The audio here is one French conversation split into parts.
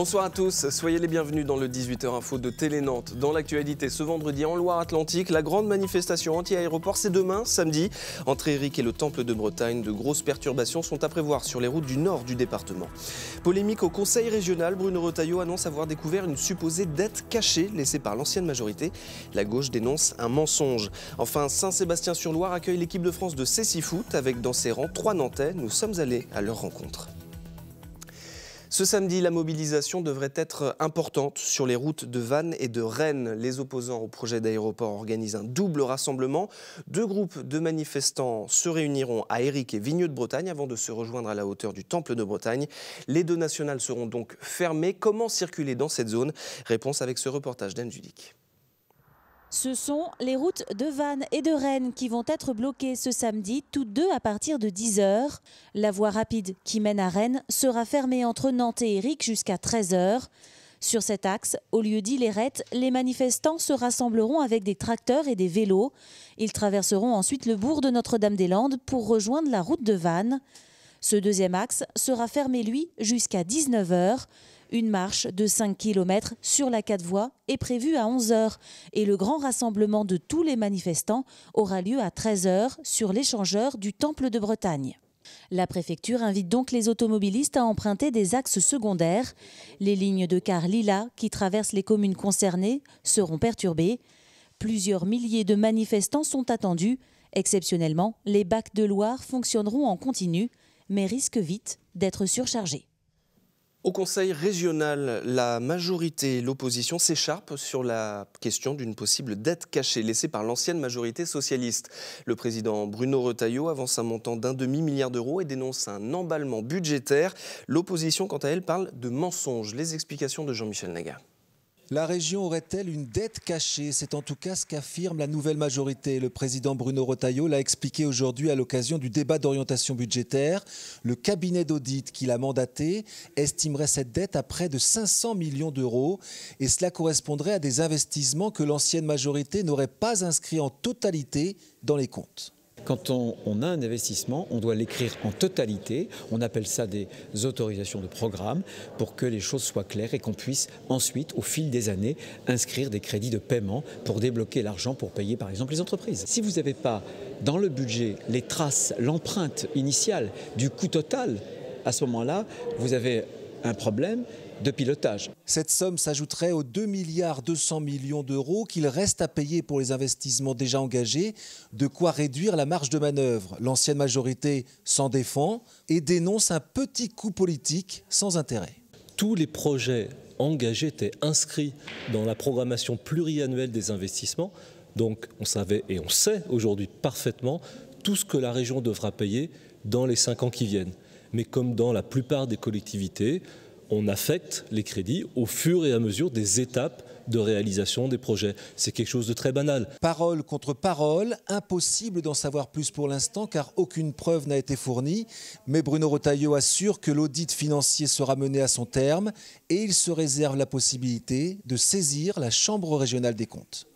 Bonsoir à tous, soyez les bienvenus dans le 18h Info de Télé-Nantes. Dans l'actualité, ce vendredi en Loire-Atlantique, la grande manifestation anti-aéroport, c'est demain, samedi. Entre Éric et le Temple de Bretagne, de grosses perturbations sont à prévoir sur les routes du nord du département. Polémique au Conseil régional, Bruno Retailleau annonce avoir découvert une supposée dette cachée laissée par l'ancienne majorité. La gauche dénonce un mensonge. Enfin, Saint-Sébastien-sur-Loire accueille l'équipe de France de Foot avec dans ses rangs trois Nantais. Nous sommes allés à leur rencontre. Ce samedi, la mobilisation devrait être importante sur les routes de Vannes et de Rennes. Les opposants au projet d'aéroport organisent un double rassemblement. Deux groupes de manifestants se réuniront à Éric et Vigneux de Bretagne avant de se rejoindre à la hauteur du Temple de Bretagne. Les deux nationales seront donc fermées. Comment circuler dans cette zone Réponse avec ce reportage d'Anne Judic. Ce sont les routes de Vannes et de Rennes qui vont être bloquées ce samedi, toutes deux à partir de 10h. La voie rapide qui mène à Rennes sera fermée entre Nantes et Éric jusqu'à 13h. Sur cet axe, au lieu dit les manifestants se rassembleront avec des tracteurs et des vélos. Ils traverseront ensuite le bourg de Notre-Dame-des-Landes pour rejoindre la route de Vannes. Ce deuxième axe sera fermé, lui, jusqu'à 19h. Une marche de 5 km sur la 4 voies est prévue à 11h et le grand rassemblement de tous les manifestants aura lieu à 13h sur l'échangeur du Temple de Bretagne. La préfecture invite donc les automobilistes à emprunter des axes secondaires. Les lignes de car Lila qui traversent les communes concernées seront perturbées. Plusieurs milliers de manifestants sont attendus. Exceptionnellement, les bacs de Loire fonctionneront en continu, mais risquent vite d'être surchargés. Au Conseil régional, la majorité et l'opposition s'écharpent sur la question d'une possible dette cachée laissée par l'ancienne majorité socialiste. Le président Bruno Retailleau avance un montant d'un demi-milliard d'euros et dénonce un emballement budgétaire. L'opposition, quant à elle, parle de mensonges. Les explications de Jean-Michel Naga. La région aurait-elle une dette cachée C'est en tout cas ce qu'affirme la nouvelle majorité. Le président Bruno Retailleau l'a expliqué aujourd'hui à l'occasion du débat d'orientation budgétaire. Le cabinet d'audit qu'il a mandaté estimerait cette dette à près de 500 millions d'euros et cela correspondrait à des investissements que l'ancienne majorité n'aurait pas inscrits en totalité dans les comptes. Quand on, a un investissement, on doit l'écrire en totalité. On appelle ça des autorisations de programme pour que les choses soient claires et qu'on puisse ensuite, au fil des années, inscrire des crédits de paiement pour débloquer l'argent pour payer par exemple les entreprises. Si vous n'avez pas dans le budget les traces, l'empreinte initiale du coût total, à ce moment-là, vous avez un problème de pilotage. Cette somme s'ajouterait aux 2 milliards 200 millions d'euros qu'il reste à payer pour les investissements déjà engagés, de quoi réduire la marge de manœuvre. L'ancienne majorité s'en défend et dénonce un petit coup politique sans intérêt. Tous les projets engagés étaient inscrits dans la programmation pluriannuelle des investissements. Donc on savait et on sait aujourd'hui parfaitement tout ce que la région devra payer dans les cinq ans qui viennent mais comme dans la plupart des collectivités, on affecte les crédits au fur et à mesure des étapes de réalisation des projets. C'est quelque chose de très banal. Parole contre parole, impossible d'en savoir plus pour l'instant car aucune preuve n'a été fournie. Mais Bruno Rotaillot assure que l'audit financier sera mené à son terme et il se réserve la possibilité de saisir la Chambre régionale des comptes.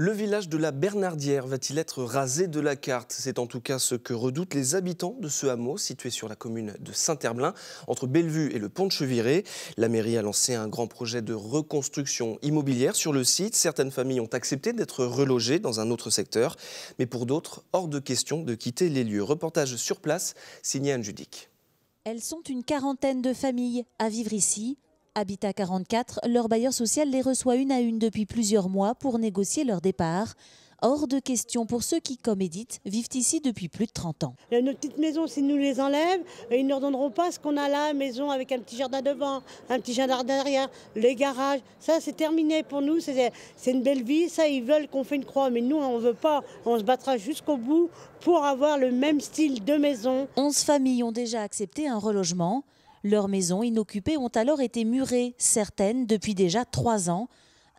Le village de la Bernardière va-t-il être rasé de la carte C'est en tout cas ce que redoutent les habitants de ce hameau situé sur la commune de Saint-Herblain, entre Bellevue et le pont de Cheviré. La mairie a lancé un grand projet de reconstruction immobilière sur le site. Certaines familles ont accepté d'être relogées dans un autre secteur, mais pour d'autres, hors de question de quitter les lieux. Reportage sur place, signé Anne Judic. Elles sont une quarantaine de familles à vivre ici, Habitat 44, leur bailleur social les reçoit une à une depuis plusieurs mois pour négocier leur départ. Hors de question pour ceux qui, comme Edith, vivent ici depuis plus de 30 ans. Nos petites maisons, s'ils nous les enlèvent, ils ne leur donneront pas ce qu'on a là, maison avec un petit jardin devant, un petit jardin derrière, les garages. Ça, c'est terminé pour nous. C'est une belle vie. Ça, ils veulent qu'on fasse une croix. Mais nous, on ne veut pas. On se battra jusqu'au bout pour avoir le même style de maison. 11 familles ont déjà accepté un relogement. Leurs maisons inoccupées ont alors été murées, certaines depuis déjà trois ans.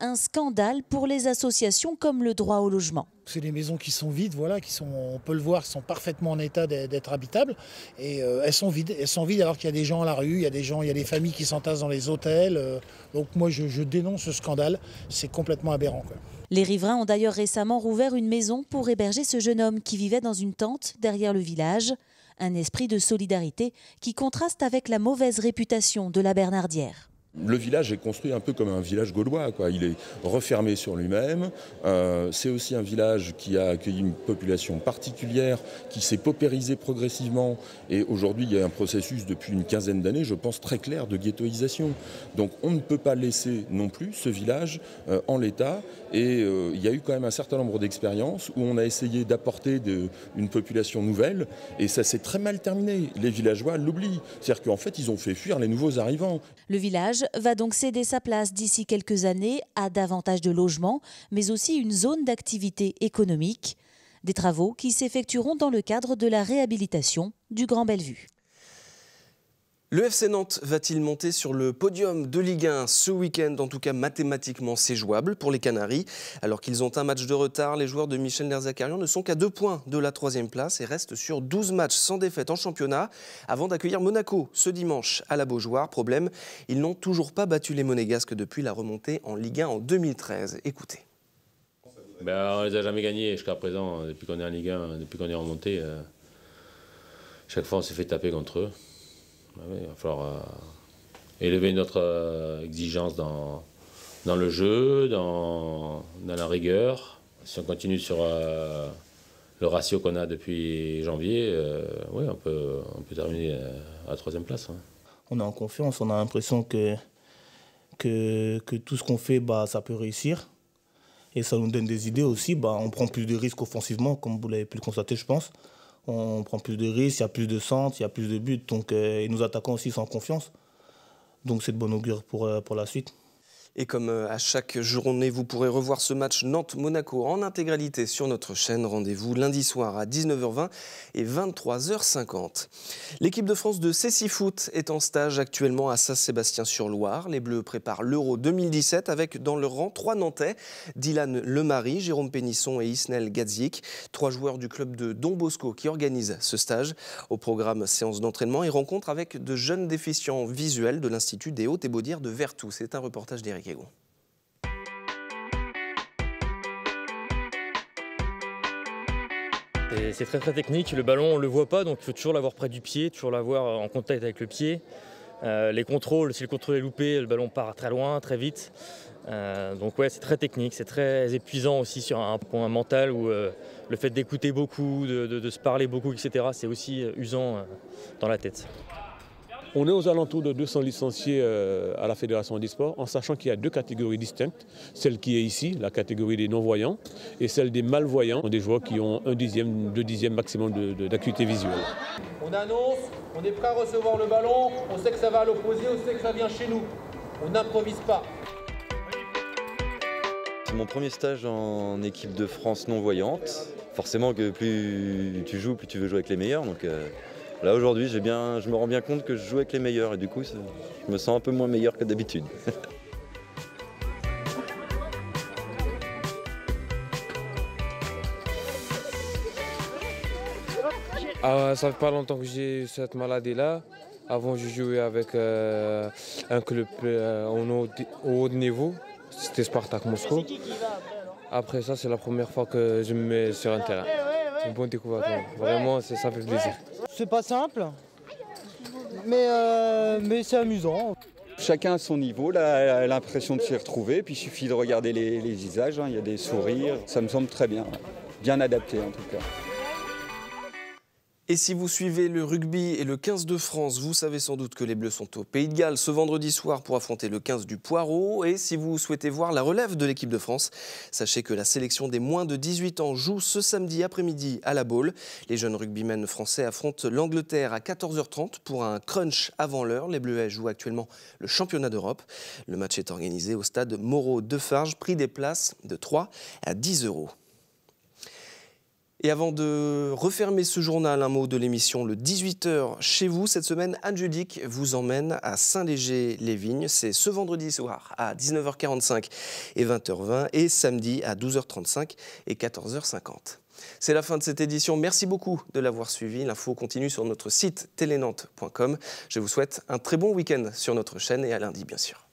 Un scandale pour les associations comme le droit au logement. C'est des maisons qui sont vides, voilà, qui sont, on peut le voir, sont parfaitement en état d'être habitables. Et euh, elles sont vides. sont vides alors qu'il y a des gens à la rue, il y a des gens, il y a des familles qui s'entassent dans les hôtels. Euh. donc moi, je, dénonce ce scandale. C'est complètement aberrant. Les riverains ont d'ailleurs récemment rouvert une maison pour héberger ce jeune homme qui vivait dans une tente derrière le village un esprit de solidarité qui contraste avec la mauvaise réputation de la Bernardière. Le village est construit un peu comme un village gaulois. Quoi. Il est refermé sur lui-même. Euh, c'est aussi un village qui a accueilli une population particulière, qui s'est paupérisée progressivement. Et aujourd'hui, il y a un processus depuis une quinzaine d'années, je pense, très clair de ghettoisation. Donc on ne peut pas laisser non plus ce village euh, en l'état. Et euh, il y a eu quand même un certain nombre d'expériences où on a essayé d'apporter une population nouvelle. Et ça s'est très mal terminé. Les villageois l'oublient. C'est-à-dire qu'en fait, ils ont fait fuir les nouveaux arrivants. Le village va donc céder sa place d'ici quelques années à davantage de logements, mais aussi une zone d'activité économique. Des travaux qui s'effectueront dans le cadre de la réhabilitation du Grand Bellevue. Le FC Nantes va-t-il monter sur le podium de Ligue 1 ce week-end En tout cas, mathématiquement, c'est jouable pour les Canaries. Alors qu'ils ont un match de retard, les joueurs de Michel Nerzakarian ne sont qu'à deux points de la troisième place et restent sur 12 matchs sans défaite en championnat avant d'accueillir Monaco ce dimanche à la Beaujoire. Problème, ils n'ont toujours pas battu les Monégasques depuis la remontée en Ligue 1 en 2013. Écoutez. Ben, on ne les a jamais gagnés jusqu'à présent, hein. depuis qu'on est en Ligue 1, depuis qu'on est remonté. Euh, chaque fois, on s'est fait taper contre eux. Ah il va falloir euh, élever notre euh, exigence dans, le jeu, dans, la rigueur. Si on continue sur euh, le ratio qu'on a depuis janvier, on peut, terminer à troisième place. Hein. On est en confiance, on a l'impression que, que, tout ce qu'on fait, bah, ça peut réussir. Et ça nous donne des idées aussi. Bah, on prend plus de risques offensivement, comme vous l'avez pu le constater, je pense on prend plus de risques, il y a plus de centres, il y a plus de buts. Donc, euh, et nous attaquons aussi sans confiance. Donc c'est de bon augure pour, euh, pour la suite. Et comme euh, à chaque journée, vous pourrez revoir ce match Nantes-Monaco en intégralité sur notre chaîne. Rendez-vous lundi soir à 19h20 et 23h50. L'équipe de France de Cécifoot Foot est en stage actuellement à Saint-Sébastien-sur-Loire. Les Bleus préparent l'Euro 2017 avec dans leur rang trois Nantais, Dylan Lemary, Jérôme Pénisson et Isnel Gadzik, trois joueurs du club de Don Bosco qui organisent ce stage. Au programme séance d'entraînement et rencontre avec de jeunes déficients visuels de l'Institut des Hautes et Baudières de Vertou. C'est un reportage c'est très très technique, le ballon on le voit pas, donc il faut toujours l'avoir près du pied, toujours l'avoir en contact avec le pied. Euh, les contrôles, si le contrôle est loupé, le ballon part très loin, très vite. Euh, donc ouais, c'est très technique, c'est très épuisant aussi sur un point mental où euh, le fait d'écouter beaucoup, de, se parler beaucoup, etc., c'est aussi usant dans la tête. On est aux alentours de 200 licenciés euh, à la Fédération des sports, en sachant qu'il y a deux catégories distinctes. Celle qui est ici, la catégorie des non-voyants, et celle des malvoyants, des joueurs qui ont un dixième, deux dixièmes maximum d'acuité visuelle. On annonce, on est prêt à recevoir le ballon, on sait que ça va à l'opposé, on sait que ça vient chez nous. On n'improvise pas. C'est mon premier stage en équipe de France non-voyante. Forcément que plus tu joues, plus tu veux jouer avec les meilleurs. Euh, Là aujourd'hui, je me rends bien compte que je joue avec les meilleurs et du coup, je me sens un peu moins meilleur que d'habitude. Alors, ah, ça fait pas longtemps que j'ai eu cette maladie-là. Avant, je jouais avec euh, un club euh, au haut niveau, c'était Spartak Moscou. Après ça, c'est la première fois que je me mets sur un terrain une bonne découverte. Vraiment, c'est ça fait plaisir. C'est pas simple, euh, mais, c'est amusant. Chacun à son niveau, là, l'impression de s'y retrouver. Puis il suffit de regarder les, visages, hein. il y a des sourires. Ça me semble très bien, bien adapté en tout cas. Et si vous suivez le rugby et le 15 de France, vous savez sans doute que les Bleus sont au Pays de Galles ce vendredi soir pour affronter le 15 du Poireau. Et si vous souhaitez voir la relève de l'équipe de France, sachez que la sélection des moins de 18 ans joue ce samedi après-midi à la Baule. Les jeunes rugbymen français affrontent l'Angleterre à 14h30 pour un crunch avant l'heure. Les Bleuets jouent actuellement le championnat d'Europe. Le match est organisé au stade Moreau-Defarge, prix des places de 3 à 10 euros. Et avant de refermer ce journal, un mot de l'émission le 18h chez vous. Cette semaine, Anne Judic vous emmène à Saint-Léger-les-Vignes. C'est ce vendredi soir à 19h45 et 20h20 et samedi à 12h35 et 14h50. C'est la fin de cette édition. Merci beaucoup de l'avoir suivi. L'info continue sur notre site telenante.com. Je vous souhaite un très bon week-end sur notre chaîne et à lundi, bien sûr.